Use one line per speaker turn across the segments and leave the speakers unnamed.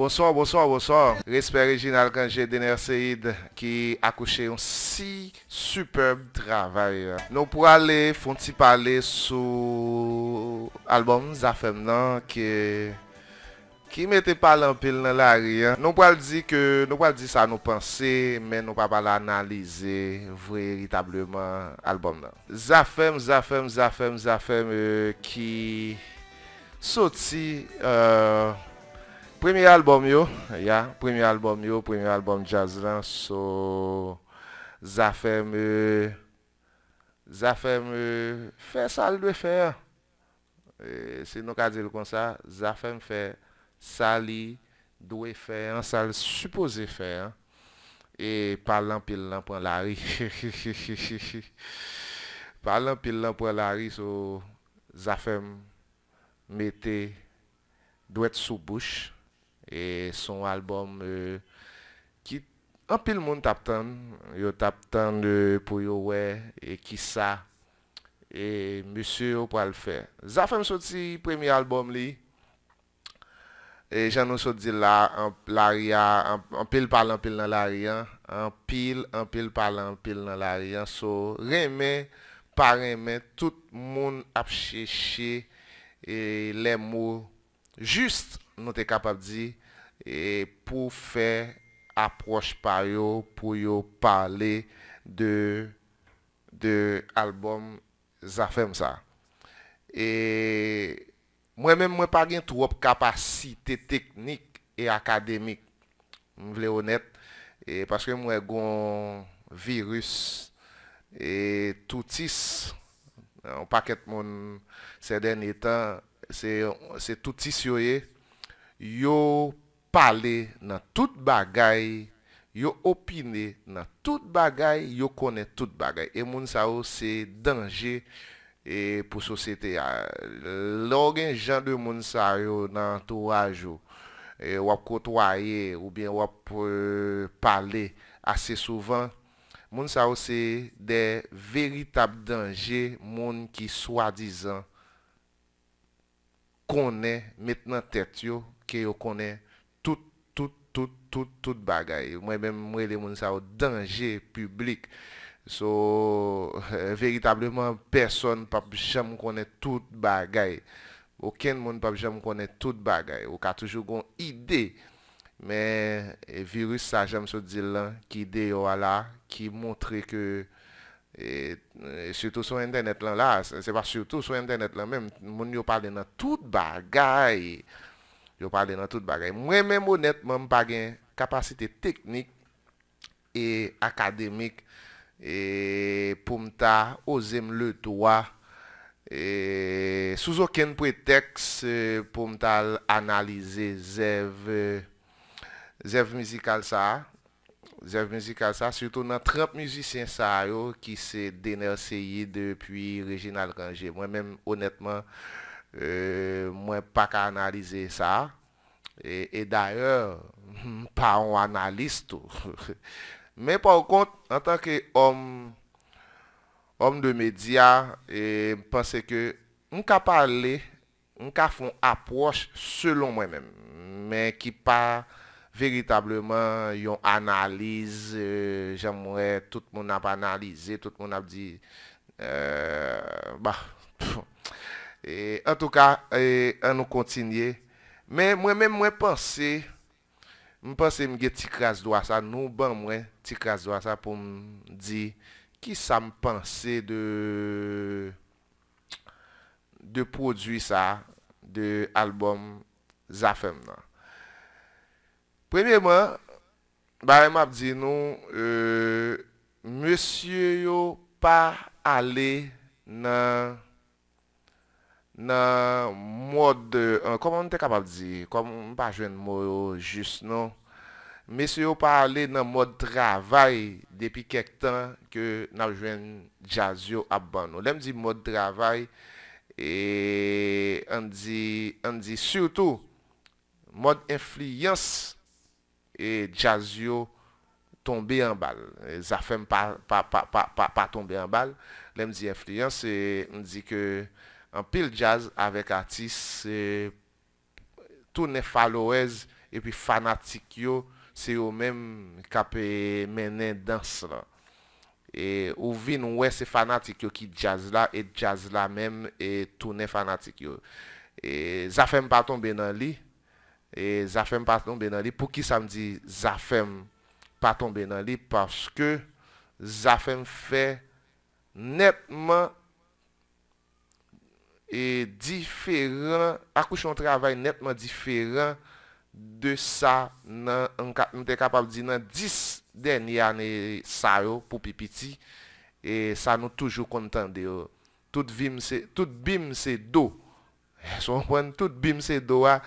Bonson, bonson, bonson Respekt original kanje Dener Seyid Ki akouche yon si Superb travay Nou pou ale foun ti pale sou Album Zafem nan Ki Ki mete pale anpil nan lari Nou pou ale di ke Nou pou ale di sa nou panse Men nou pa pale analize Vre ritableman albom nan Zafem, Zafem, Zafem, Zafem euh, Ki Soti Eee euh, Premye albom yo, premye albom jazz lan so zafem e, e, fè sal dwe fè. E, se nou ka dile kon sa, zafem fè sali dwe fè, sali supose fè. E palan pil lan pou an la ri. Palan pil lan pou an la ri so zafem mette dwe sou bouch. E son albom e, ki anpil moun tap tan, yo tap tan pou yo we, e ki sa, e musyo yo pou al fè. Za fèm soti premi albom li, e jan nou soti la, anpil pal, anpil nan laryan, anpil, anpil pal, anpil nan laryan. So, remè, pa remè, tout moun apcheche, e lem mou, juste nou te kapap di... E pou fe aproche pa yo pou yo pale de album zafem sa e mwen men mwen pagen tou wop kapasite teknik e akademik mwen vle onet e paske mwen goun virus e toutis an paket moun se den etan se toutis yo ye yo pale nan tout bagay, yo opine nan tout bagay, yo kone tout bagay. E moun sa ou se denje e pou sosete ya. Lò gen jan de moun sa yo nan entouraj yo, e wap kotwaye ou bien wap e, pale ase souvan, moun sa ou se de veritab denje moun ki swadizan kone, met nan tet yo, ke yo kone, Tout bagay. Mwen mwen mwen sa ou danje publik. So, veritableman, person pap jam konen tout bagay. Ou ken mwen pap jam konen tout bagay. Ou ka toujou kon ide. Men, virus sa jam sou di lan, ki ide yo wala, ki montre ke, e, e suto sou internet lan la, se pa suto sou internet lan men, mwen yo pale nan tout bagay. Mwen, yo pale nan tout bagay. Mwen men mounetman m bagay kapasite teknik e akademik e pou mta ozem le towa e sous oken preteks e, pou mta analize zev e, zev mizikal sa, zev mizikal sa, sutoun nan 30 mizisin sa yo ki se dener seye depuy Reginald Rangier. Mwen men mounetman E, mwen pa ka analize sa E, e d'ayor Mwen pa an analize tou Men pou kont En tanke om Om de media e, Mwen pense ke Mwen ka pale Mwen ka fon apwosh selon mwen men Men ki pa Veritableman yon analize Jèm mwen tout moun ap analize Tout moun ap di Eee Mwen E, en tou ka, an e, nou kontinye. Men mwen mwen mwen panse, mwen panse mwen gen ti kras do a sa, nou ban mwen ti kras do a sa pou mwen di ki sa mwen panse de prodwi sa, de albom zafem nan. Premye mwen, ba mwen mwen ap di nou, mwesye yo pa ale nan... nan mod, kom an te kapab zi, kom an pa jwen mou jist nan, mese yo pale nan mod travay, depi kek tan, ke nan jwen jazyo ap ban nou, lèm di mod travay, e, an di, an di, surtout, mod enfliyans, e jazyo, tombe an bal, e zafem pa, pa, pa, pa, pa tombe an bal, lèm di enfliyans, e, an di ke, An pil jaz avèk atis, tou ne falowez, epi fanatik yo, se yo men kap menen dans la. Ou vin ou wè se fanatik yo ki jaz la, et jaz la men, tou ne fanatik yo. Zafem paton benan li, pou ki sa m di, zafem paton benan li, paske zafem fè netman E diferan, akou chon travay netman diferan de sa nan, mte kapab di nan dis den yane sa yo pou pipiti. E sa nou toujou kontan de yo. Tout bim se do. Eh, Sou mwen, tout bim se do a.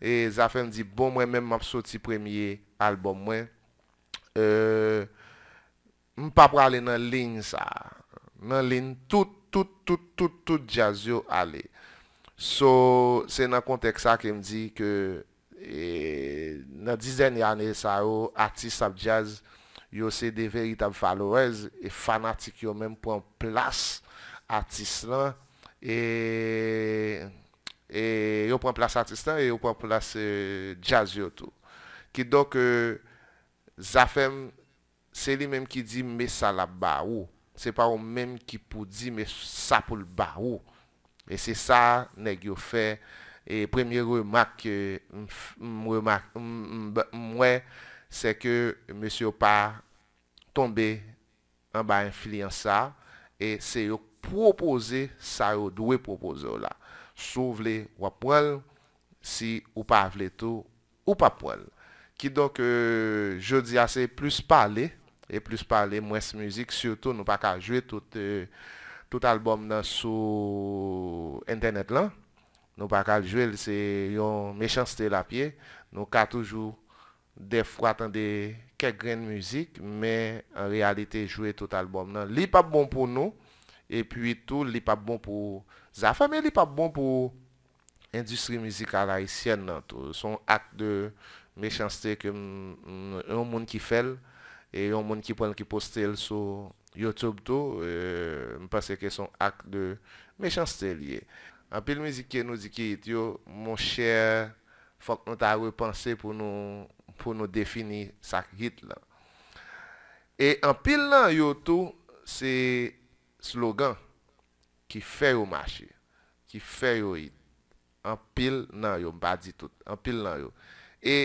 E zafen di bon mwen mwen mwap soti premye albom mwen. M pa prale nan lin sa. Nan lin tout. Tout, tout, tout, tout jazz yo ale. So, se nan kontek sa ke m di ke e, nan dizen yane sa yo, artist ap jazz yo se de veritab valorez e fanatik yo menm pou an plas artist lan e, e yo pou an plas artist lan e yo pou an plas e, jazz yo tou. Ki dok, zafem, se li menm ki di me sa la ba ou. Se pa ou menm ki pou di me sa pou l ba ou. E se sa neg yo fe. E premye remak mwen se ke monsi ou pa tombe an ba en fili an sa. E se yo propoze sa yo dwe propoze ou la. Sou vle wap mwen si ou pa vle tou ou pa mwen. Ki donk euh, je di ase plus pale. E plus pale mwes mwesik, surtout nou pa kal jwe tout e, albom nan sou internet lan. Nou pa kal jwe yon mechansite la piye. Nou ka toujou defwaten de kek gren mwesik, me en realite jwe tout albom nan. Li pa bon pou nou, e pi tout li pa bon pou zafan, me li pa bon pou industri mwesikal la isyen nan. Son ak de mechansite ke yon moun ki fel, E yon moun ki pon ki postel sou Youtube tou E euh, mpase ke son ak de mechans tel ye An pil mi zike nou zike it yo Mon chè, fok nou ta repanse pou nou Pou nou defini sak it lan E an pil nan yo tou Se slogan Ki fe yo mache Ki fe yo it An pil nan yo, mba di tout An pil nan yo E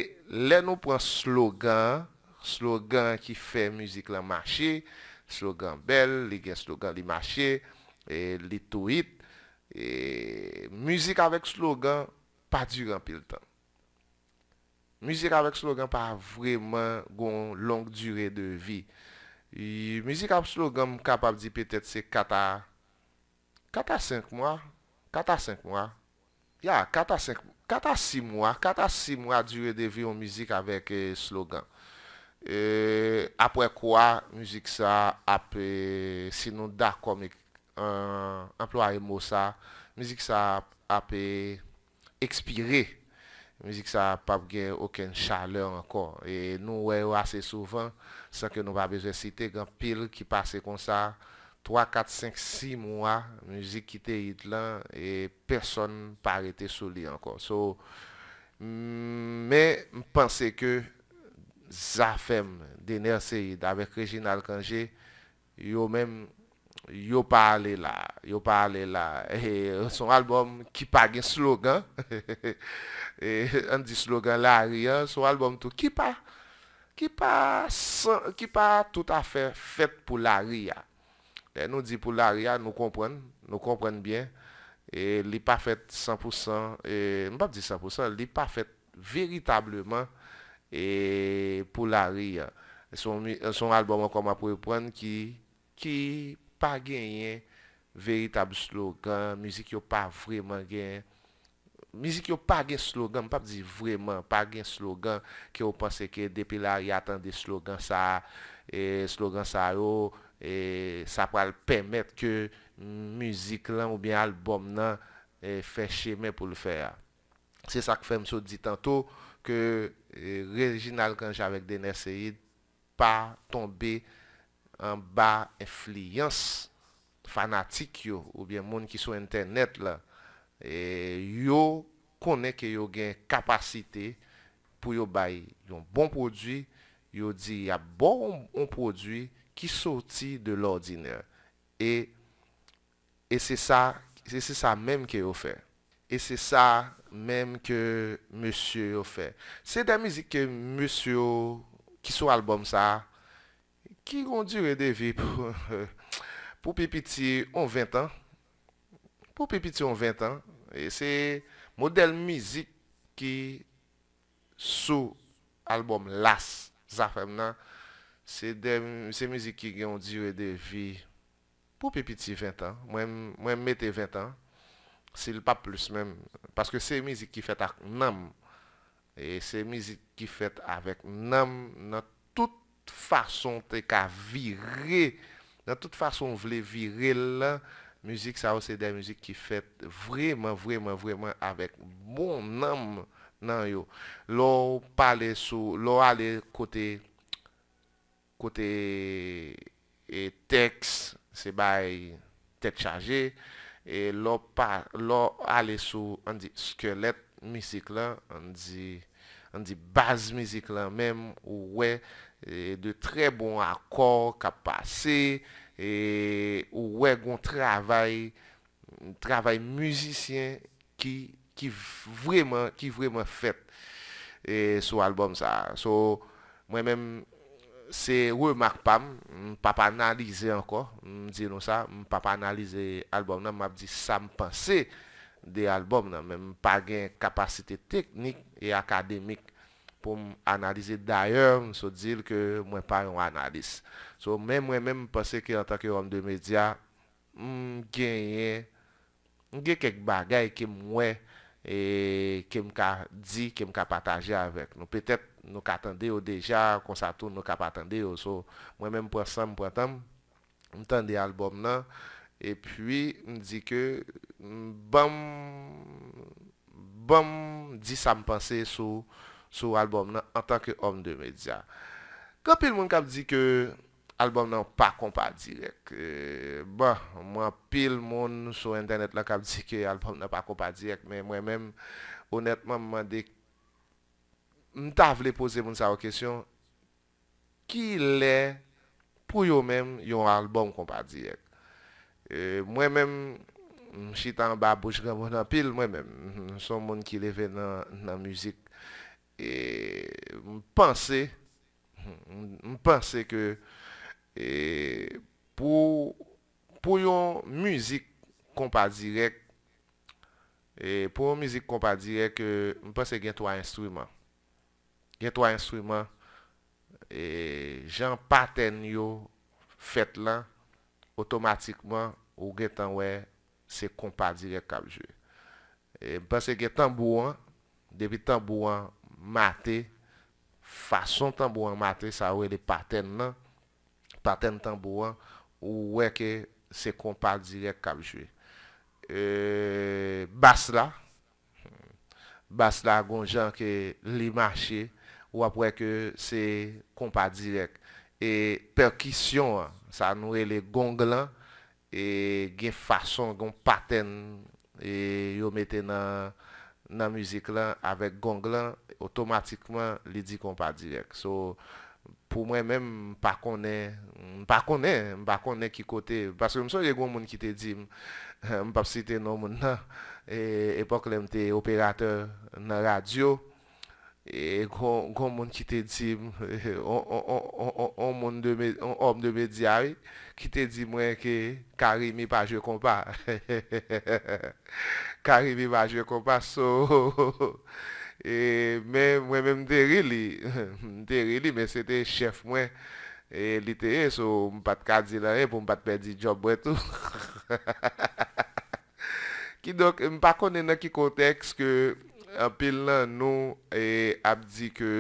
le nou pran slogan Slogan ki fe mizik la mache, slogan bel, li gen slogan li mache, e li tweet, e mizik avek slogan pa duren pil tan. Mizik avek slogan pa vremen goun lonk dure de vi. Mizik avek slogan m kapab di petet se kata 5 mwa, kata 5 mwa, ya kata 6 mwa, kata 6 mwa dure de vi ou mizik avek e, slogan. E, apre kwa, mouzik sa ap, si nou da komik, anplo a emos sa, mouzik sa ap, ekspire, mouzik sa ap ap gen oken chale ankon, e nou weyo ase souvan, san ke nou va beze site, gen pil ki pase kon sa, 3, 4, 5, 6 moua, mouzik ki te id lan, e person pa rete souli ankon, so, me, mpense ke, zafem dener se yi davek Regine Alkanje yo mem, yo pa ale la yo pa ale la e, son albom, ki pa gen slogan en di slogan la ria, son albom tou ki pa, ki pa ki pa tout afe fet pou la ria e, nou di pou la ria, nou kompren nou kompren bien e, li pa fet 100% li pa fet veritableman E pou la ri, son alboum an kon ma pou repwenn ki pa genyen veritab slogan, mizik yo pa vreman genyen, mizik yo pa gen slogan, mipap di vreman, pa gen slogan ki yo panse ke depi la ri atan de slogan sa, e slogan sa yo, e sa pral pemet ke mizik lan ou bi alboum nan e fè cheme pou lò fè a. Se sa kou fèm sou di tanto, ke eh, rejinal kan javek dene se yi pa tombe an ba enfliyans fanatik yo ou bien moun ki sou internet la. Eh, yo kone ke yo gen kapasite pou yo bayi yon bon prodwi, yo di ya bon prodwi ki soti de l'ordine. E se sa menm ke yo fey. E se sa mèm ke mèsyou fè. Se dè mèsyou ki sou albòm sa, ki gondi wè devy pou pipiti on 20 an. Pou pipiti on 20 an. E se model mèsyou ki sou albòm las zafèm nan, se mèsyou ki gondi wè devy pou pipiti 20 an. Mwen mète 20 an. Sil pa plus men, paske se mizik ki fet ak nam E se mizik ki fet avek nam Nan tout fason te ka vire Nan tout fason vle vire la Mizik sa ou se de mizik ki fet vreman, vreman, vreman Avek bon nam nan yo Lo pale sou, lo ale kote Kote teks Se bay teks chaje E lo ale sou an di skelet mizik lan, an di baz mizik lan menm ou wey de tre bon akor ka pase E ou wey goun travay mizisyen ki vreman fet e sou albom sa So mwen menm Se wè makpam, m pap analize anko, m di nou sa, m pap analize albom nan, m ap di sa m panse de albom nan, m pa gen kapasite teknik e akademik pou m analize dayan, m sou dil ke mwen pa yon analize. So, mè mwen mè m panse ki an tak yon de media, m genye, m genye kek bagay ke m mwen, e kem ka di, kem ka pataje avèk nou, pètèp. nou ka atende yo deja, konsa tou, nou ka pa atende yo. So, mwen men mpwa san, mpwa tan, mpwa tan de albom nan, epwi, mdi ke, mbam, mbam di sa mpwase sou albom nan, an tanke om de media. Kan pil moun kap di ke albom nan pa kompa direk? E, bah, mwen pil moun sou internet la kap di ke albom nan pa kompa direk, men mwen men, onetman mwen dek, m ta vle pose moun sa wè kèsyon, ki lè pou yo mèm yon alboum kompa dièk. E, mwen mèm, m chitan babouj gèm wè nan pil, mwen mèm, son moun ki lè vè nan müzik. E, m pansè, m pansè ke, e, pou, pou yon müzik kompa dièk, e, pou yon müzik kompa dièk, m pansè gen towa instouyman. gen twa en suyman, e jan paten yo fet lan, otomatikman ou gen tanwe se kompa direk kabjwe. Bas e gen tanbo an, devit tanbo an mate, fason tanbo an mate, sa ou e de paten lan, paten tanbo an, ou weke se kompa direk kabjwe. E bas la, bas la gon jan ke li mache, Ou apwe ke se kompa direk. E perkisyon, sa nou e le gong lan, e gen fason, gen paten, e yo mette nan müzik lan, avek gong lan, otomatikman li di kompa direk. So, pou mwen men, m pa kone, m pa kone, m pa kone ki kote, paske m son ye gwen moun ki te di, m pap si te nou moun nan, e, epok lem te operatèr nan radyo, E kon moun ki te di mwen, on moun de medya, ki te di mwen ki karimi pa jè kompa. Karimi pa jè kompa. E, mwen mwen mwen derili, derili, men se te chef mwen. E, li te e, so mwen pat kazi la e, pou mwen pat pedi job wè tou. Ki dok, mwen pa konnen a ki konteks ke Anpil nan nou ap di ke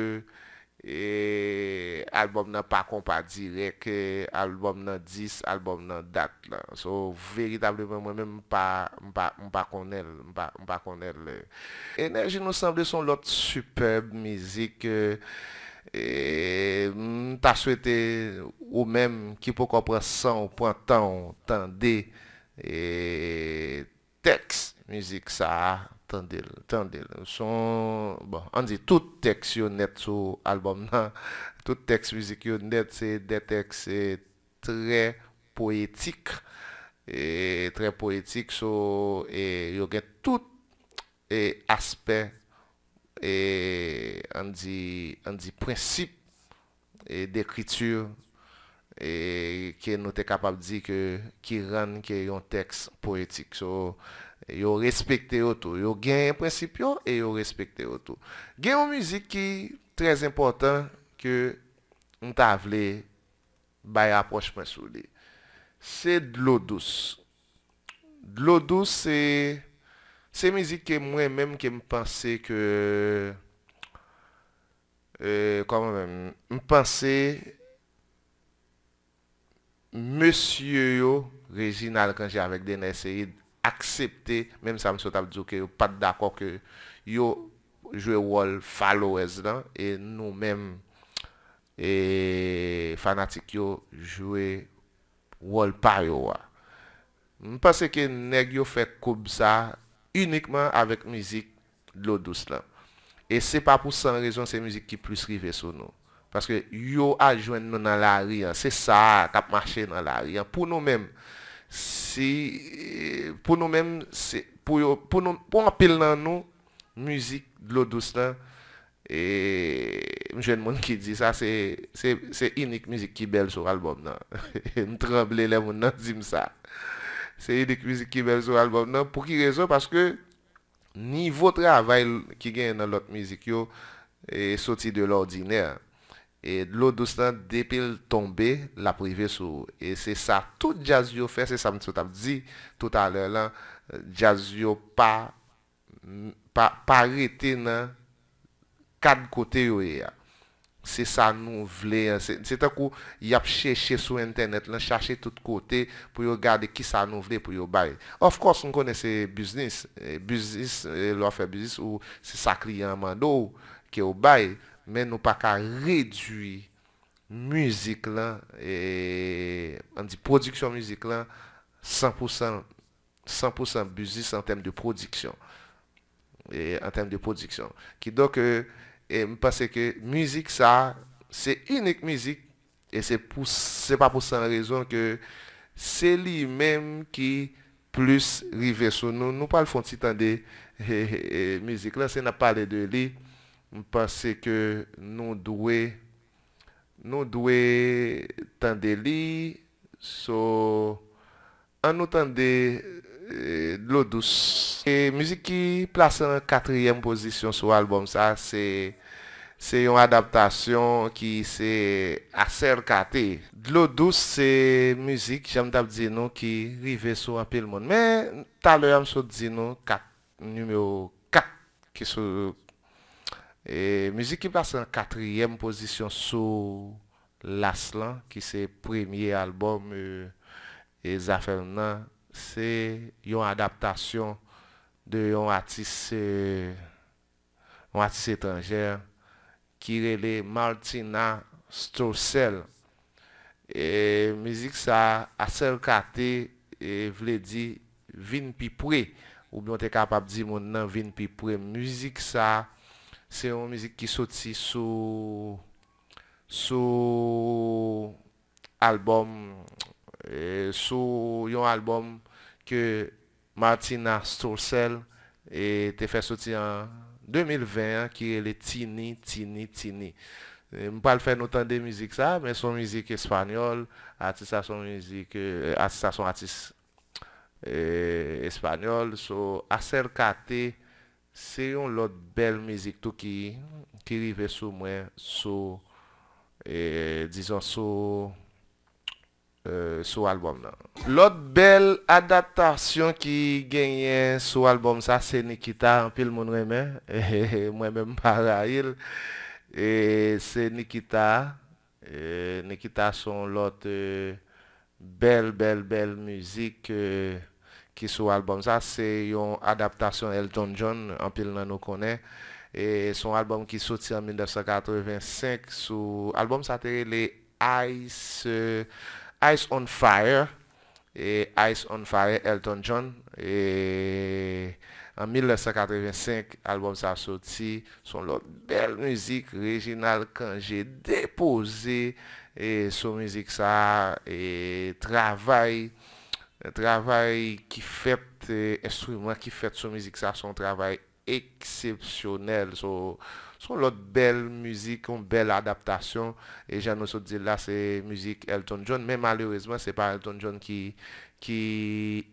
Albom nan pa kompa direk Albom nan dis, albom nan dat So veritablemen mwen men mpa konel Enerji nou sanble son lot superb mizik Ta swete ou menm ki pou kompre san Ou pou an tan de Tex mizik sa a Tandele, tandele, son... Bon, an di tout tekst yo net sou albom nan. Tout tekst fizik yo net se detekst se tre poetik. E tre poetik so yo gen tout aspek e an di prinsip dekritur e ke nou te kapab di ki ran ke yon tekst poetik so... Yo respekte yo tou. Yo gen yon prensipyon, e yo respekte yo tou. Gen yon mizik ki trez impotant ke mta avle bay aprochman sou li. Se dlo dous. Dlo dous se se mizik ke mwen menm ke mpansi ke e, mpansi monsi yo rejinal kan javek dene seri aksepte, menm sa mson tab dzo ke yo pat dako ke yo jwe wol falowez lan, e nou menm fanatik yo jwe wol par yo wa. Mpase ke neg yo fek koub sa unikman avek mizik lo douz lan. E se pa pou san rezon se mizik ki plus rive sou nou. Paske yo a jwen nou nan la riyan, se sa tap mache nan la riyan, pou nou menm. Si, pou nou menm, pou apil nan nou, mouzik lout dous nan, e, mwen jen moun ki di sa, se inik mouzik ki bel sou alboum nan. Ntranble le moun nan, di msa. Se inik mouzik ki bel sou alboum nan, pou ki rezon, paske nivou travayl ki gen nan lot mouzik yo, e soti de lordinèr. E lo dos nan depil tombe la prive sou. E se sa tout jaz yo fe, se sa mtisot ap dizi tout ale lan, jaz yo pa, pa, pa rete nan kad kote yo e ya. Se sa nou vle, se ta kou yap cheche sou internet lan, chache tout kote pou yo gade ki sa nou vle pou yo baye. Of course, nou kone se biznis, biznis, lo fe biznis ou se sa kriyan mandou ki yo baye. men nou pa ka redwi muzik lan e, an di prodiksyon muzik lan 100% 100% buzis an tem de prodiksyon an e, tem de prodiksyon ki dok e, mi pase ke muzik sa se inik muzik se pa pou san rezon se li menm ki plus rive sou nou pal fonte tan de muzik lan se na pale de li Mpase ke nou dwe, nou dwe tande li so an nou tande dlo eh, dous. E mouzik ki plase an katriyem pozisyon sou albom sa, se yon adaptasyon ki se aser kate. Dlo dous se mouzik ki jam dabdzi nou ki rive sou apel moun. Men taloyan sou dzi nou kat, njumeo kat ki sou... E mouzik ki passe an katriyem pozisyon sou Las lan ki se premye albom E, e zafem nan Se yon adaptasyon De yon atis e, Yon atis etanjer Ki rele Martina Storsel E mouzik sa Asel kate E vle di Vin pi pre Ou bon te kapap di moun nan vin pi pre Mouzik sa Se yon mizik ki soti sou Sou Album e, Sou yon album Ke Martina Sturcel E te fè soti an 2020 Ki le Tini Tini Tini e, M pa l fè notan de mizik sa Men son mizik espanyol Atisa son mizik e, Atisa son atis Espanyol So aserkate Se yon lot bel mizik tou ki rive sou mwen sou e, e, albom nan. Lot bel adaptasyon ki genyen sou albom sa se Nikita anpil moun remen. E, mwen menm para il. Se Nikita. Nikita son lot bel bel bel mizik. ki sou albom sa se yon adaptasyon Elton John anpil nan nou konen e son albom ki soti an 1985 sou albom sa tere le euh, Ice on Fire e Ice on Fire Elton John e an 1985 albom sa soti son lot bel muzik rejinal kan je depoze sou muzik sa e travay Travay ki fète, Estrument euh, ki fète sou mizik sa, Son travay eksepsyonel, Son lot bel mizik, Bel adaptasyon, E jan nou se di la se mizik Elton John, Men malouezman se pa Elton John ki, Ki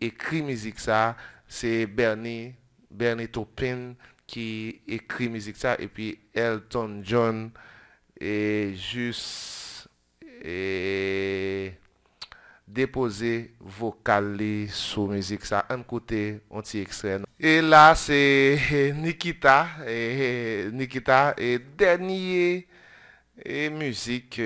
ekri mizik sa, Se Bernie, Bernie Topin, Ki ekri mizik sa, E pi Elton John, E jous, E... depoze vokali sou mouzik sa, an koute anti-ekstren. E la se Nikita, e, e Nikita e denye e mouzik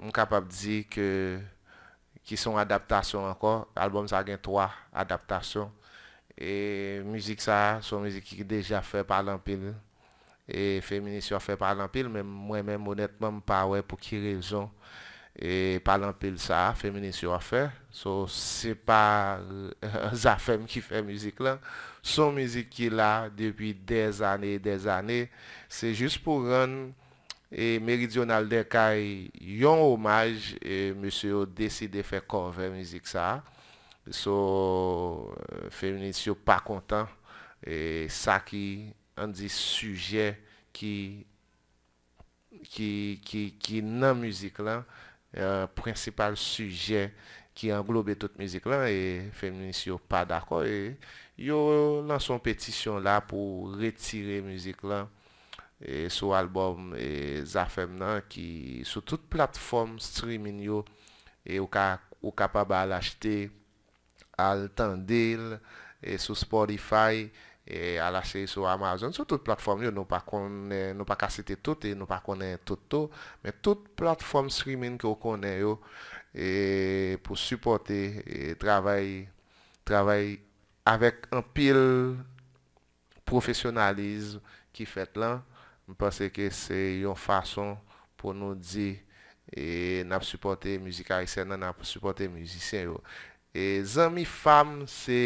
m kapap di ki son adaptasyon ankon, alboum sa gen 3 adaptasyon, e mouzik sa son mouzik ki deja fe palan pil, e Feministio fe palan pil, mwen mwen mounetman m pawe pou ki rejon, E palan pil sa, Feministio a fe, so se pa euh, zafem ki fe mizik lan, son mizik ki la depi dez ane, dez ane, se jist pou ren e meridyonal dekay yon omaj, e monsyo deside fe konve mizik sa, so euh, Feministio pa kontan, e sa ki an di suje ki nan mizik lan, Un euh, prinsipal sujen ki englobe tout mizik lan e Feminist yo pa dako. Yo nan son petisyon la pou retire mizik lan sou albom e zafem nan ki sou tout platform streaming yo. Ou kapaba al achete, al tendil, sou Spotify... E alache sou Amazon, sou tout platform yo nou pa kassete tout e, nou pa konen tout tout tout platform streaming ki yo konen yo e pou supporte trabay trabay avek an pil profesionalizm ki fet lan mi pase ke se yon fason pou nou di nap supporte muzika isen nan nap supporte muzisyen yo zami fam se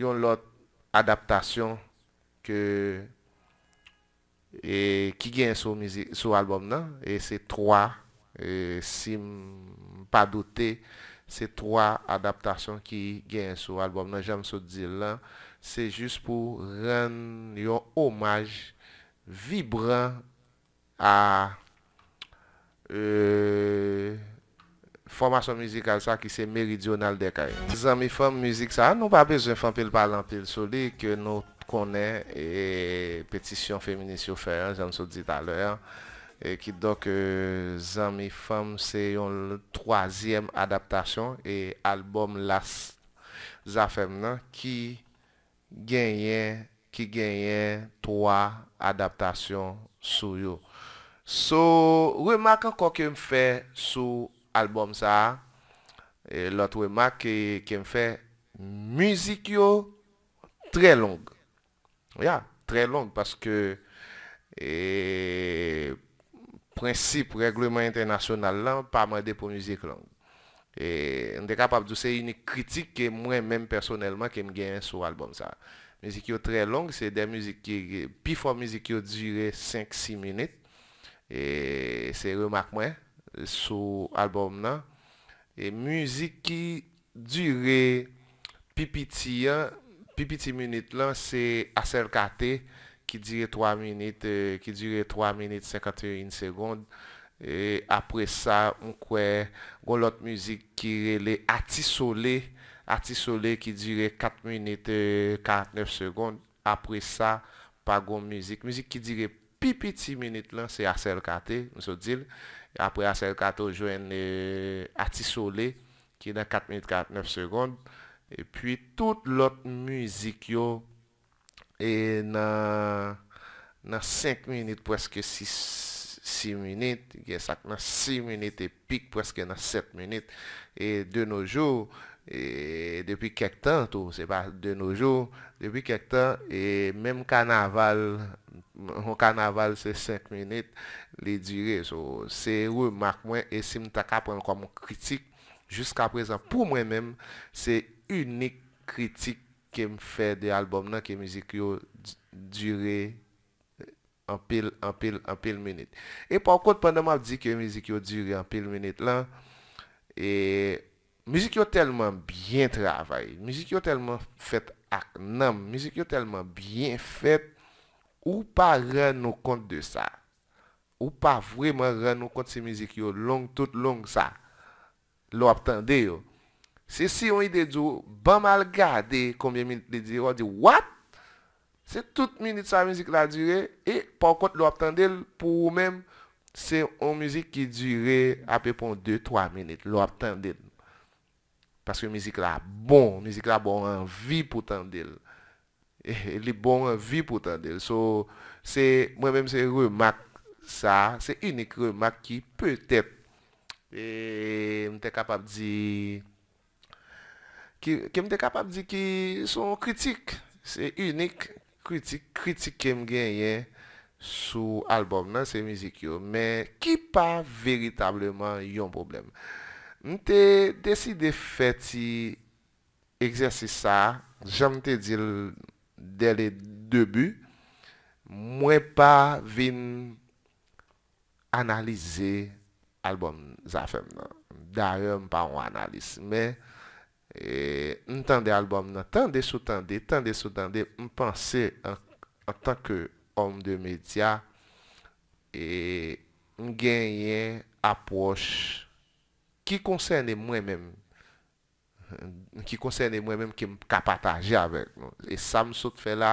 yon lot adaptasyon ke e, ki gen sou album nan e se 3 e, si m pa dote se 3 adaptasyon ki gen sou album nan janm sou di lan se jist pou ren yon omaj vibran a eee Formasyon mizikal sa ki se meridyonal dekaye. Zanmi Fem mizik sa, nou pa bezen fan pil palan pil sou li, ke nou konen petisyon feminist yo fè, jansou di talè. Ki dok euh, Zanmi Fem se yon l toaziyem adaptasyon, e albom las zafèm nan, ki genyen, ki genyen toa adaptasyon sou yo. So, remakan kwa kem fè sou, albom sa, e lot we mak kem fe muzik yo tre long. Ya, tre long, paske e prinsip reglouman internasyonal la, pa mwede pou muzik long. E, nde kapap dousse yon kritik ke mwen men personelman kem gen sou albom sa. Muzik yo tre long, se den muzik ki pi fwa muzik yo dure 5-6 minit. E, se we mak mwen, sou alboum nan e mouzik ki dure pipiti pipiti minute lan se asel kate ki dure 3 minute euh, ki dure 3 minute 51 seconde apre sa mkwe goun lot mouzik ki le atisole atisole ki dure 4 minute 49 seconde apre sa pa goun mouzik mouzik ki dure pipiti minute lan se asel kate msou dil apre Assel Kato jwen e, Atisole ki nan 4 minit 49 sekonde, epwi tout lot muzik yo e, nan 5 minit preske 6 minit, gen sak nan 6 minit epik preske nan 7 minit, epi depi kek tan tou, se pa de nou jow, Depi kèk tan, e mèm kan aval, mwen kan aval se 5 minit, li dure. So, se remak mwen, e si mwen tak apren kwa mwen kritik, Juska prezant, pou mwen mèm, se unik kritik ke mwen fè de albom nan, Ki mwen zik yo dure en pil, en pil, en pil minit. E pwakot, pandan mwen ap di ki yo mwen zik yo dure en pil minit lan, E mwen zik yo telman byen travay, mwen zik yo telman fèt aval, Ak nan, mizik yo telman byen fet, ou pa ren nou kont de sa. Ou pa vreman ren nou kont se mizik yo, long tout long sa. Lo aptande yo. Se si yon ide di yo, ban mal gade, konbyen mizik di yo, di what? Se tout mizik sa mizik la dure, e pa kont lo aptande yo, pou ou men, se yon mizik ki dure apèpon 2-3 mizik, lo aptande yo. Paske mizik la bon, mizik la bon an vi pou tan del. E, e li bon an vi pou tan del. So, mwen mèm se remak sa, se unik remak ki peutèp e, mte kapap di ki son kritik. Se unik kritik kem genyen sou albom nan se mizik yo. Men ki pa veritableman yon probleme. Mwen te desi de feti egzersi sa, jan mwen te dil dele debu, mwen pa vin analize albom zafem nan. Daryan mwen pa an analize, men, e, mwen tende albom nan, tende sou tende, tende sou tende, mwen panse an tanke om de media, e, mwen genyen apwosh ki konseyne mwen menm, ki konseyne mwen menm ki m kapataje avek. E sa m sot fe la,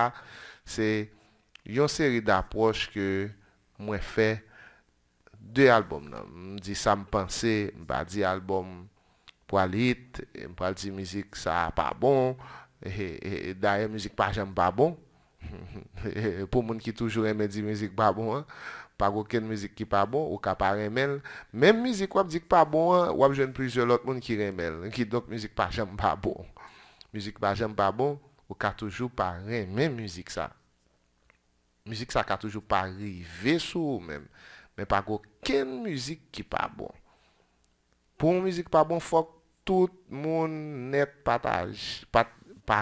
se yon seri d'aproj ke mwen fe de albom nan. M di sa m panse, m pa di albom pwa lit, m pa di mizik sa pa bon, e, e, e, e daye mizik pa jenm pa bon, pou moun ki toujou eme di mizik pa bon an, Pa go ken mizik ki pa bon, ou ka bon. bon, pa remel. Mem mizik wap dik pa bon, wap jen priz yo lot moun ki remel. Enki donk mizik pa jen pa bon. Mizik pa jen pa bon, ou ka toujou pa remel mizik sa. Mizik sa ka toujou pa rive sou men. Men pa go ken mizik ki pa bon. Pon mizik pa bon, fok tout moun net pa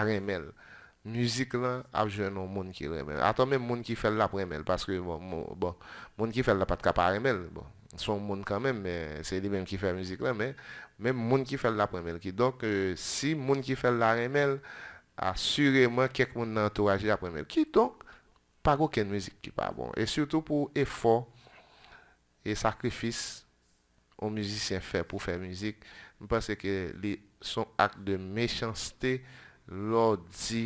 remel. mouzik lan ap jenon moun ki remel. Aton men moun ki fel la premel, paske bon, bon, moun ki fel la patka pa remel. Bon, son moun kanmen, se li men ki fel mouzik lan, men moun ki fel la premel ki. Donk, euh, si moun ki fel la remel, asyreman kek moun entouraj la premel ki, donk, pa goken mouzik ki pa. E surtout pou efo, e sakrifis, ou mouzikien fel pou fel mouzik, mwen pense ke li son ak de mechansite lor di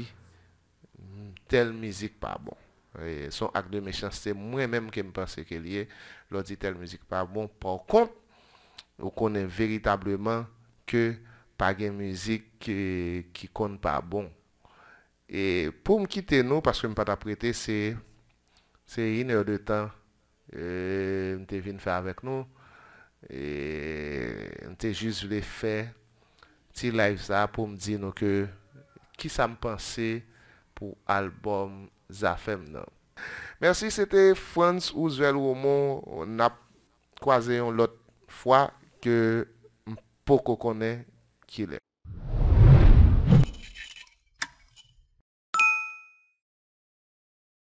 tel mizik pa bon e, son ak de mechansite mwen menm ke mpase ke liye lodi tel mizik pa bon pou kon ou konen veritableman ke pa gen mizik ki kon pa bon e, pou mkite nou paske mpata prete se se iner de tan e, mte vin fa avek nou mte juz le fe ti live sa pou mdi nou ke ki sa mpase Ou alboum zafem nan. Mersi, sete frans ou zvel ou mou. On ap kwaze yon lot fwa ke mpoko konen kilen.